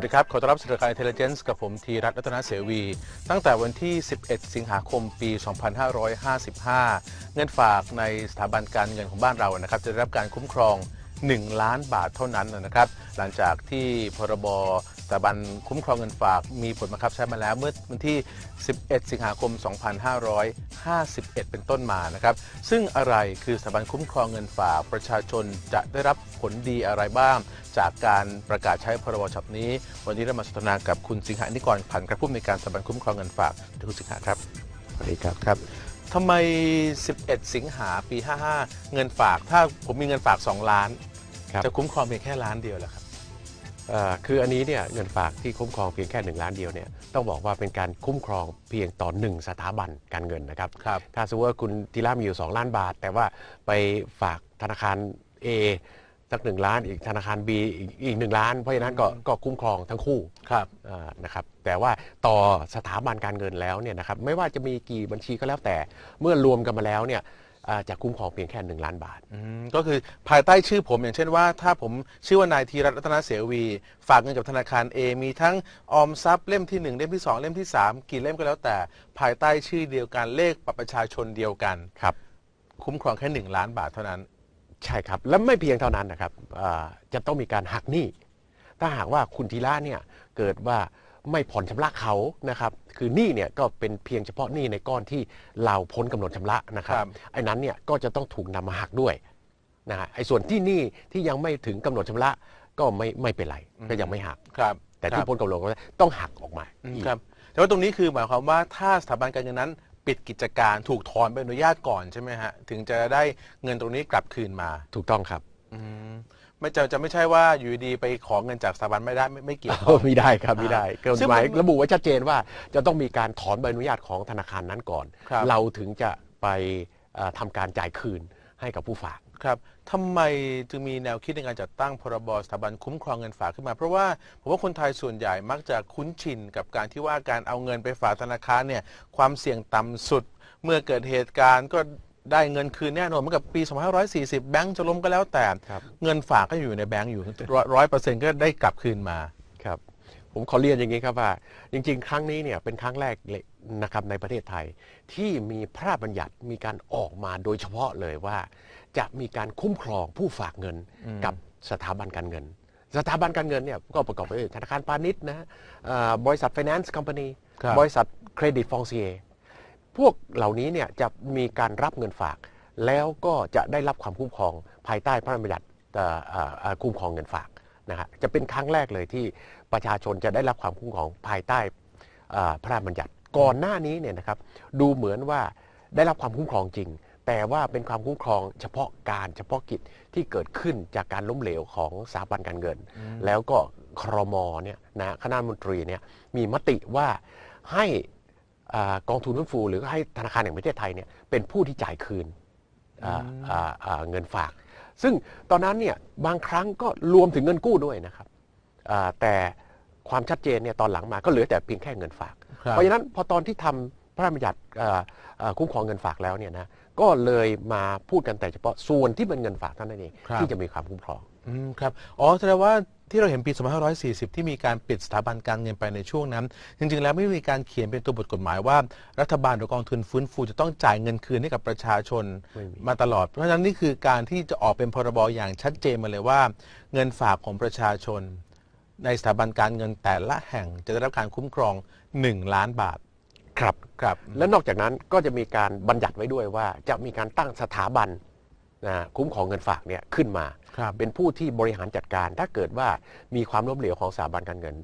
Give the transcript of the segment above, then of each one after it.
วัสดีครับขอต้อนรับสื่รายการอินเทลเจนซ์กับผมธีรัตน์รัตนเสวี ตั้งแต่วันที่ 11 สิงหาคมปี 2555 เงินฝากในสถาบันการเงินของบ้านเรานะครับ จะได้รับการคุ้มครอง 1 ล้านบาทเท่านั้นนะครับ หลังจากที่พรบถาบันคุ้มครองเงินฝากมีผลบังคับใช้มาแล้วเมื่อวันที่ 11 สิงหาคม 2551 เป็นต้นมานะครับซึ่งอะไรคือสถาบันคุ้มครองเงินฝากประชาชนจะได้รับผลดีอะไรบ้าง จากการประกาศใช้พรบฉบับนี้ วันนี้เรามาสนทนากับคุณสิงหานิกรพันธ์กระพุ่มในการสถาบันคุ้มครองเงินฝากคุณสิงหาครับสวัสดีครับครับทำไม 11 สิงหาปี 55 เงินฝาก ถ้าผมมีเงินฝาก 2 ล้านจะคุ้มครองเพียงแค่ล้านเดียวเหรอครับคืออันนี้เนี่ยเงินฝากที่คุ้มครองเพียงแค่ 1 ล้านเดียวเนี่ยต้องบอกว่าเป็นการคุ้มครองเพียงต่อหนึ่งสถาบันการเงินนะครับรบถ้าสมมติว่าคุณทีล่ามีอยู่ 2 ล้านบาท แต่ว่าไปฝากธนาคาร A สักหนึ่งล้าน อีกธนาคาร B อีกหนึ่งล้าน เพราะฉะนั้นก็ก็คุ้มครองทั้งคู่ครับนะครับแต่ว่าต่อสถาบันการเงินแล้วเนี่ยนะครับไม่ว่าจะมีกี่บัญชีก็แล้วแต่เมื่อรวมกันมาแล้วเนี่ยจะคุ้มครองเพียงแค่ 1 ล้านบาท ก็คือภายใต้ชื่อผมอย่างเช่นว่า ถ้าผมชื่อว่านายธีรัตนรัตนเสวี ฝากเงินกับธนาคาร A มีทั้งออมทรัพย์เล่มที่1เล่มที่2เล่มที่3กี่เล่มก็แล้วแต่ภายใต้ชื่อเดียวกันเลขประชาชนเดียวกันครับ คุ้มครองแค่ 1 ล้านบาทเท่านั้น ใช่ครับและไม่เพียงเท่านั้นนะครับจะต้องมีการหักหนี้ ถ้าหากว่าคุณธีระเนี่ยเกิดว่าไม่ผ่อนชำระเขานะครับ คือหนี้เนี่ยก็เป็นเพียงเฉพาะหนี้ในก้อนที่เราพ้นกำหนดชำระนะครับรบไอ้นั้นเนี่ยก็จะต้องถูกนำมาหักด้วยนะฮะไอ้ส่วนที่หนี้ที่ยังไม่ถึงกำหนดชำระก็ไม่ไม่เป็นไรก็ยังไม่หักครับ แต่ที่พ้นกำหนดก็ต้องหักออกมาครับ แต่ว่าตรงนี้คือหมายความว่า ถ้าสถาบันการเงินนั้น ปิดกิจการถูกถอนใบอนุญาตก่อนใช่ไหมฮะถึงจะได้เงินตรงนี้กลับคืนมาถูกต้องครับไม่จะจะไม่ใช่ว่าอยู่ดีไปขอเงินจากสถาบันไม่ได้ ไม่เกี่ยวไม่ได้ครับไม่ได้กฎหมายระบุไว้ชัดเจนว่าจะต้องมีการถอนใบอนุญาตของธนาคารนั้นก่อน เราถึงจะไปทำการจ่ายคืนให้กับผู้ฝากครับทำไมจึงมีแนวคิดในการจัดตั้งพรบสถาบันคุ้มครองเงินฝากขึ้นมา เพราะว่าผมว่าคนไทยส่วนใหญ่มักจะคุ้นชินกับการที่ว่าการเอาเงินไปฝากธนาคารเนี่ยความเสี่ยงต่ำสุดเมื่อเกิดเหตุการณ์ก็ได้เงินคืนแน่นอนเหมือนกับปี 2540 แบงก์จะล้มก็แล้วแต่ เงินฝากก็อยู่ในแบงก์อยู่ร้อยเปอร์เซ็นต์ก็ได้กลับคืนมา ครับ ผมขอเรียนอย่างนี้ครับว่า จริงๆครั้งนี้เนี่ยเป็นครั้งแรกเลยนะครับในประเทศไทย ที่มีพระราชบัญญัติมีการออกมาโดยเฉพาะเลยว่า จะมีการคุ้มครองผู้ฝากเงินกับสถาบันการเงิน สถาบันการเงินเนี่ยก็ประกอบไปด้วยธนาคารพาณิชย์นะบริษัทฟินแลนซ์คอมพานีบบริษัทเครดิตฟองเซียวกเหล่านี้เนี่ยจะมีการรับเงินฝาก แล้วก็จะได้รับความคุ้มครองภายใต้พระราชบัญญัติคุ้มครองเงินฝากนะฮะจะเป็นครั้งแรกเลยที่ประชาชนจะได้รับความคุ้มครองภายใต้พระราชบัญญัติ ก่อนหน้านี้เนี่ยนะครับดูเหมือนว่าได้รับความคุ้มครองจริง แต่ว่าเป็นความคุ้มครองเฉพาะการเฉพาะกิจที่เกิดขึ้นจากการล้มเหลวของสถาบันการเงิน แล้วก็ครมเนี่ยนะคณะมนตรีเนี่ยมีมติว่าให้กองทุนฟื้นฟูหรือให้ธนาคารแห่งประเทศไทยเนี่ยเป็นผู้ที่จ่ายคืนเงินฝาก ซึ่งตอนนั้นเนี่ยบางครั้งก็รวมถึงเงินกู้ด้วยนะครับแต่ความชัดเจนเนี่ยตอนหลังมาก็เหลือแต่เพียงแค่เงินฝาก เพราะฉะนั้นพอตอนที่ทำพระราชบัญญัติคุ้มครองเงินฝากแล้วเนี่ยนะก็เลยมาพูดกันแต่เฉพาะส่วนที่เป็นเงินฝากเท่านั้นเองที่จะมีความคุ้มครองครับอ๋อแสดงว่าที่เราเห็นปี 2540 ที่มีการปิดสถาบันการเงินไปในช่วงนั้น จริงๆ แล้วไม่มีการเขียนเป็นตัวบทกฎหมายว่ารัฐบาลหรือกองทุนฟื้นฟูจะต้องจ่ายเงินคืนให้กับประชาชนมาตลอด เพราะฉะนั้นนี่คือการที่จะออกเป็นพรบอย่างชัดเจนมาเลยว่า เงินฝากของประชาชน ในสถาบันการเงินแต่ละแห่งจะได้รับการคุ้มครอง 1 ล้านบาท ครับครับ และนอกจากนั้นก็จะมีการบัญญัติไว้ด้วยว่า จะมีการตั้งสถาบันนะคุ้มของเงินฝากเนี่ยขึ้นมาเป็นผู้ที่บริหารจัดการถ้าเกิดว่ามีความล้มเหลวของสถาบันการเงิน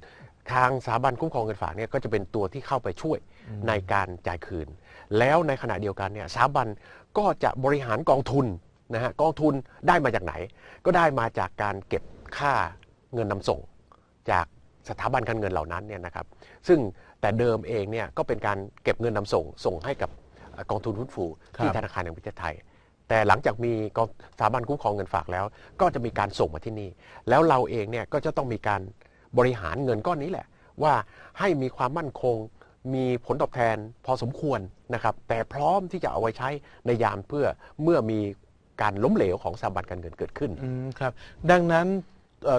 ทางสถาบันคุ้มครองเงินฝากเนี่ยก็จะเป็นตัวที่เข้าไปช่วยในการจ่ายคืน แล้วในขณะเดียวกันเนี่ยสถาบันก็จะบริหารกองทุนนะฮะกองทุนได้มาจากไหนก็ได้มาจากการเก็บค่าเงินนำส่ง จากสถาบันการเงินเหล่านั้นเนี่ยนะครับซึ่งแต่เดิมเองเนี่ยก็เป็นการเก็บเงินนำส่ง ส่งให้กับกองทุนหุ้นฟูที่ธนาคารแห่งประเทศไทยแต่หลังจากมีกองสถาบันคุ้มครองเงินฝากแล้ว ก็จะมีการส่งมาที่นี่แล้วเราเองเนี่ยก็จะต้องมีการบริหารเงินก้อนนี้แหละ ว่าให้มีความมั่นคง มีผลตอบแทนพอสมควรนะครับแต่พร้อมที่จะเอาไว้ใช้ในยามเพื่อเมื่อมีการล้มเหลวของสถาบันการเงินเกิดขึ้นครับดังนั้น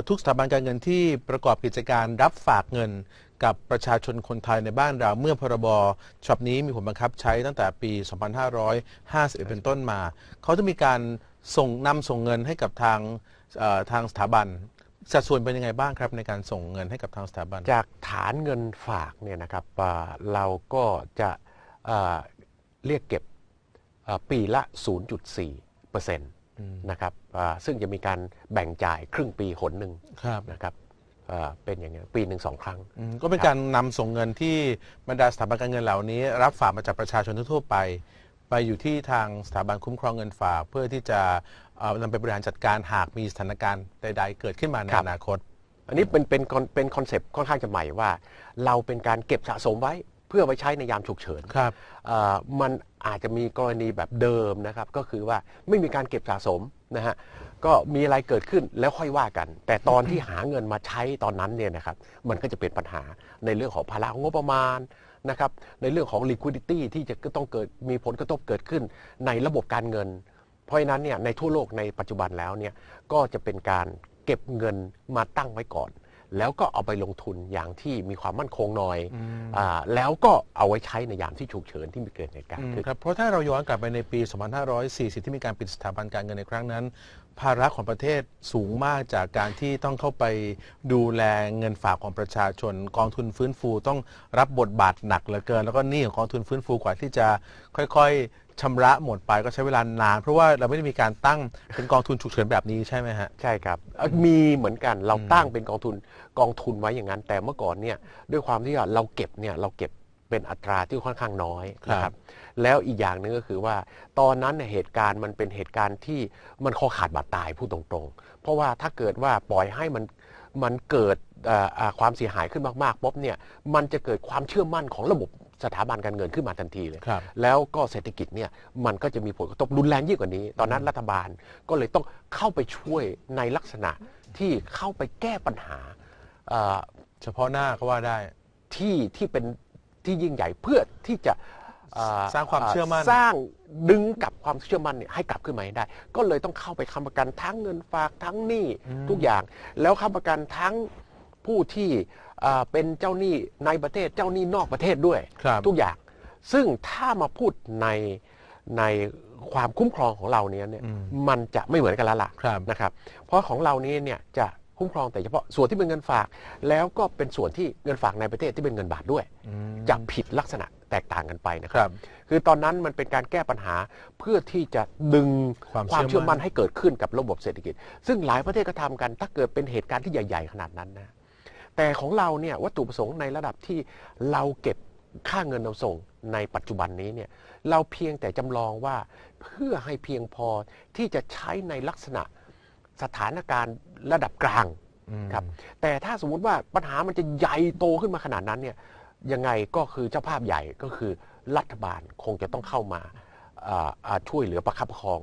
ทุกสถาบันการเงินที่ประกอบกิจการรับฝากเงินกับประชาชนคนไทยในบ้านเรา เมื่อพรบฉบับนี้มีผลบังคับใช้ตั้งแต่ปี 2551 เป็นต้นมา เขาจะมีการส่งนำส่งเงินให้กับทางทางสถาบันสัดส่วนเป็นยังไงบ้างครับในการส่งเงินให้กับทางสถาบัน จากฐานเงินฝากเนี่ยนะครับเราก็จะเรียกเก็บปีละ 0.4%นะครับซึ่งจะมีการแบ่งจ่ายครึ่งปีหนหนึ่งนะครับเป็นอย่างนี้ปีหนึ่งสองครั้งก็เป็นการนำส่งเงินที่บรรดาสถาบันการเงินเหล่านี้ รับฝากมาจากประชาชนทั่วไป ไปอยู่ที่ทางสถาบันคุ้มครองเงินฝากเพื่อที่จะนำไปบริหารจัดการหากมีสถานการณ์ใด ๆ เกิดขึ้นมาในอนาคตอันนี้เป็นเป็นเป็นคอนเซปต์ค่อนข้างจะใหม่ว่าเราเป็นการเก็บสะสมไว้เพื่อไว้ใช้ในยามฉุกเฉินครับมันอาจจะมีกรณีแบบเดิมนะครับก็คือว่าไม่มีการเก็บสะสมนะฮะก็มีอะไรเกิดขึ้นแล้วค่อยว่ากัน แต่ตอนที่หาเงินมาใช้ตอนนั้นเนี่ยนะครับมันก็จะเป็นปัญหาในเรื่องของภาระงบประมาณนะครับในเรื่องของ liquidity ที่จะต้องเกิดมีผลกระทบเกิดขึ้น ในระบบการเงินเพราะฉะนั้นเนี่ยในทั่วโลกในปัจจุบันแล้วเนี่ยก็จะเป็นการเก็บเงินมาตั้งไว้ก่อน แล้วก็เอาไปลงทุนอย่างที่มีความมั่นคงหน่อยอแล้วก็เอาไว้ใช้ในยามที่ฉุกเฉินที่มีเกิดเหตุการณ์นครับเพราะถ้าเราย้อนกลับไปในปี 2540 ที่มีการปิดสถาบันการเงินในครั้งนั้นภาระของประเทศสูงมากจากการที่ต้องเข้าไป ดูแลเงินฝากของประชาชนกองทุนฟื้นฟูต้องรับบทบาทหนักเหลือเกิน แล้วก็นี่ของกองทุนฟื้นฟูกว่าที่จะค่อย ๆชำระหมดไปก็ใช้เวลานานเพราะว่าเราไม่ได้มีการตั้งเป็นกองทุนฉุกเฉินแบบนี้ใช่ไหมฮะใช่ครับ มีเหมือนกันเราตั้งเป็นกองทุนกองทุนไว้อย่างนั้นแต่เมื่อก่อนเนี่ยด้วยความที่เราเก็บเนี่ยเราเก็บเป็นอัตราที่ค่อนข้างน้อยนะครับ แล้วอีกอย่างหนึ่งก็คือว่า ตอนนั้นเหตุการณ์มันเป็นเหตุการณ์ที่มันคอขาดบาดตายพูดตรงๆ เพราะว่าถ้าเกิดว่าปล่อยให้มันมันเกิดความเสียหายขึ้นมากๆปุ๊บเนี่ยมันจะเกิดความเชื่อมั่นของระบบสถาบันการเงินขึ้นมาทันทีเลย แล้วก็เศรษฐกิจเนี่ยมันก็จะมีผลกระทบรุนแรงยิ่งกว่านี้ ตอนนั้นรัฐบาลก็เลยต้องเข้าไปช่วยในลักษณะที่เข้าไปแก้ปัญหาเฉพาะหน้าก็ว่าได้ที่ที่เป็นที่ยิ่งใหญ่เพื่อที่จะสร้างความเชื่อมั่นสร้างดึงกลับความเชื่อมั่นเนี่ยให้กลับขึ้นมาให้ได้ ก็เลยต้องเข้าไปค้ำประกันทั้งเงินฝากทั้งหนี้ทุกอย่าง แล้วค้ำประกันทั้งผู้ที่เป็นเจ้าหนี้ในประเทศเจ้าหนี้นอกประเทศด้วยทุกอย่าง ซึ่งถ้ามาพูดในในความคุ้มครองของเราเนี้ยเนี่ยมันจะไม่เหมือนกันและล่ะนะครับ เพราะของเรานี้เนี่ยจะคุ้มครองแต่เฉพาะส่วนที่เป็นเงินฝาก แล้วก็เป็นส่วนที่เงินฝากในประเทศที่เป็นเงินบาทด้วยจะผิดลักษณะแตกต่างกันไปนะครับ คือตอนนั้นมันเป็นการแก้ปัญหาเพื่อที่จะดึงความเชื่อมั่นให้เกิดขึ้นกับระบบเศรษฐกิจ ซึ่งหลายประเทศก็ทำกันถ้าเกิดเป็นเหตุการณ์ที่ใหญ่ๆขนาดนั้นนะแต่ของเราเนี่ยวัตถุประสงค์ในระดับที่เราเก็บค่าเงินนาส่งในปัจจุบันนี้เนี่ยเราเพียงแต่จำลองว่าเพื่อให้เพียงพอที่จะใช้ในลักษณะสถานการณ์ระดับกลางครับแต่ถ้าสมมติว่าปัญหามันจะใหญ่โตขึ้นมาขนาดนั้นเนี่ยยังไงก็คือเจ้าภาพใหญ่ก็คือรัฐบาลคงจะต้องเข้ามาช่วยเหลือประคับประคอง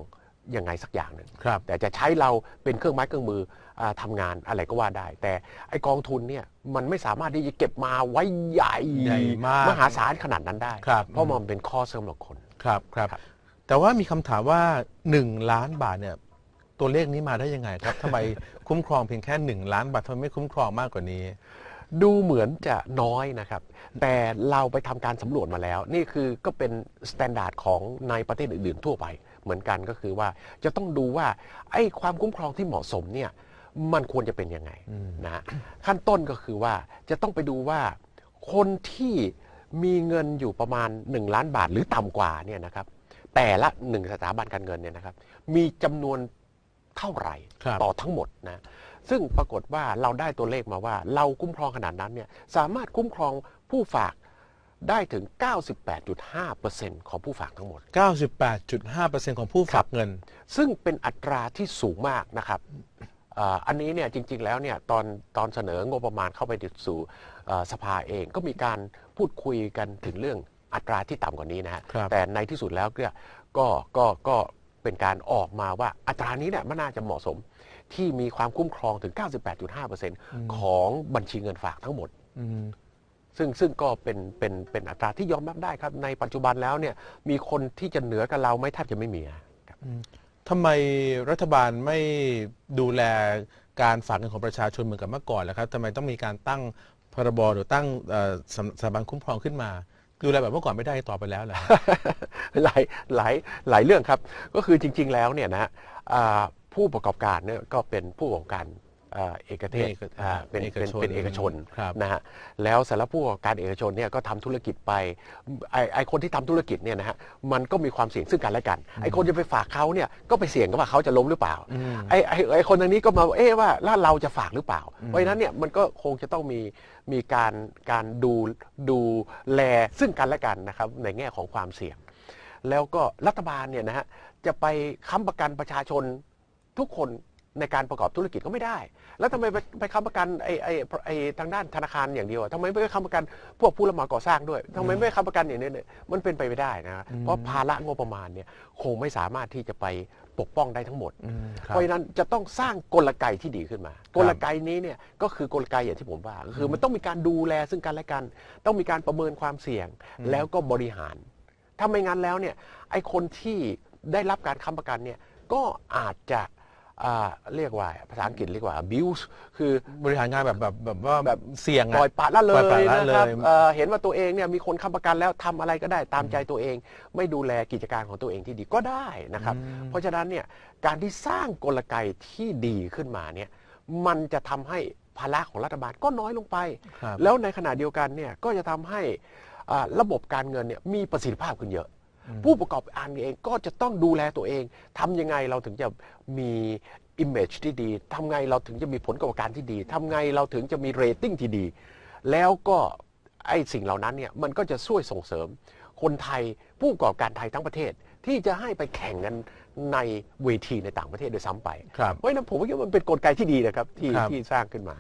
ยังไงสักอย่างหนึ่งแต่จะใช้เราเป็นเครื่องไม้เครื่องมืออทำงานอะไรก็ว่าได้ แต่ไอกองทุนเนี่ยมันไม่สามารถที่จะเก็บมาไว้ใหญ่ใหญ่มากมหาศาลขนาดนั้นได้ เพราะมันเป็นข้อเสริมหลักคนครับครับ แต่ว่ามีคำถามว่า 1 ล้านบาทเนี่ยตัวเลขนี้มาได้ยังไงครับทำไมคุ้มครองเพียงแค่ 1 ล้านบาททำไมไม่คุ้มครองมากกว่านี้ ดูเหมือนจะน้อยนะครับ แต่เราไปทำการสำรวจมาแล้ว นี่คือก็เป็นมาตรฐานของในประเทศอื่นๆทั่วไป เหมือนกันก็คือว่า จะต้องดูว่าไอ้ความคุ้มครองที่เหมาะสมเนี่ยมันควรจะเป็นยังไงนะขั้นต้นก็คือว่าจะต้องไปดูว่าคนที่มีเงินอยู่ประมาณ 1 ล้านบาทหรือต่ำกว่าเนี่ยนะครับแต่ละ 1สถาบันการเงินเนี่ยนะครับ มีจำนวนเท่าไหร่ต่อทั้งหมดนะซึ่งปรากฏว่าเราได้ตัวเลขมาว่า เราคุ้มครองขนาดนั้นเนี่ยสามารถคุ้มครองผู้ฝากได้ถึง98.5%ของผู้ฝากทั้งหมด 98.5%ของผู้ฝากเงิน ซึ่งเป็นอัตราที่สูงมากนะครับอันนี้เนี่ยจริง ๆแล้วเนี่ยตอนตอนเสนองบประมาณเข้าไปสู่สภาเอง ก็มีการพูดคุยกันถึงเรื่องอัตราที่ต่ำกว่านี้นะฮะแต่ในที่สุดแล้วก็ก็ก็ก็เป็นการออกมาว่าอัตรานี้เนี่ยมันน่าจะเหมาะสม ที่มีความคุ้มครองถึง 98.5%ของบัญชีเงินฝากทั้งหมดซึ่งซึ่งก็เป็นเป็นเป็นอัตราที่ยอมรับได้ครับ ในปัจจุบันแล้วเนี่ยมีคนที่จะเหนือกับเราไม่แทบจะไม่มีครับทำไมรัฐบาลไม่ดูแลการฝากเงินของประชาชนเหมือนกับเมื่อก่อนแล้วครับทำไมต้องมีการตั้งพรบหรือตั้งสถาบันคุ้มครองขึ้นมาดูแลแบบเมื่อก่อนไม่ได้ต่อไปแล้วแหละหลายหลายหลายเรื่องครับ ก็คือจริงๆแล้วเนี่ยนะผู้ประกอบการเนี่ยก็เป็นผู้ประกอบการเอกเทศเป็นเป็นเอกชนนะฮะ แล้วสารผู้ประกอบการเอกชนเนี่ยก็ทำธุรกิจไป ไอไอคนที่ทำธุรกิจเนี่ยนะฮะ มันก็มีความเสี่ยงซึ่งกันและกัน ไอคนจะไปฝากเขาเนี่ยก็ไปเสี่ยงกับว่าเขาจะล้มหรือเปล่า ไอไอไอคนทางนี้ก็มา เอ๊ะว่าแล้วเราจะฝากหรือเปล่า เพราะฉะนั้นเนี่ยมันก็คงจะต้องมีมีการการดูดูแลซึ่งกันและกันนะครับในแง่ของความเสี่ยง แล้วก็รัฐบาลเนี่ยนะฮะจะไปค้ำประกันประชาชนทุกคนในการประกอบธุรกิจก็ไม่ได้ แล้วทำไมไปไปค้ำประกันไอ้ไอ้ไอ้ทางด้านธนาคารอย่างเดียวทํทำไมไม่ไปค้ำประกันพวกผู้รับเหมาก่อสร้างด้วยทำไมไม่ไปค้ำประกันอย่างนี้เนี่ย มันเป็นไปไม่ได้นะเพราะภาระงบประมาณเนี่ยคงไม่สามารถที่จะไปปกป้องได้ทั้งหมด เพราะฉะนั้นจะต้องสร้างกลไกที่ดีขึ้นมา กลไกนี้เนี่ยก็คือกลไกอย่างที่ผมว่า คือมันต้องมีการดูแลซึ่งกันและกัน ต้องมีการประเมินความเสี่ยงแล้วก็บริหารถ้าไม่งั้นแล้วเนี่ยไอ้คนที่ได้รับการค้ำประกันเนี่ยก็อาจจะเรียกว่าภาษาอังกฤษเรียกว่า abuse คือบริหารงานแบบแบบแบบว่าแบบเสี่ยงปล่อยปะละเลปล่อยปะละนะครับเลยเห็นว่าตัวเองเนี่ยมีคนค้ำประกันแล้วทำอะไรก็ได้ตามใจตัวเอง ไม่ดูแลกิจการของตัวเองที่ดีก็ได้นะครับเพราะฉะนั้นเนี่ยการที่สร้างกลไกที่ดีขึ้นมาเนี่ยมันจะทำให้ภาระของรัฐบาลก็น้อยลงไป แล้วในขณะเดียวกันเนี่ยก็จะทำให้ระบบการเงินเนี่ยมีประสิทธิภาพขึ้นเยอะผู้ประกอบการเองก็จะต้องดูแลตัวเอง ทำยังไงเราถึงจะมีอิมเมจที่ดี ทำไงเราถึงจะมีผลประกอบการที่ดี ทำไงเราถึงจะมีเรตติ้งที่ดี แล้วก็ไอ้สิ่งเหล่านั้นเนี่ยมันก็จะช่วยส่งเสริม คนไทยผู้ประกอบการไทยทั้งประเทศที่จะให้ไปแข่งกันในเวทีในต่างประเทศโดยซ้ำไปเพราะฉะนั้นผมว่ามันเป็นนกลไกที่ดีนะครับที่ที่สร้างขึ้นมา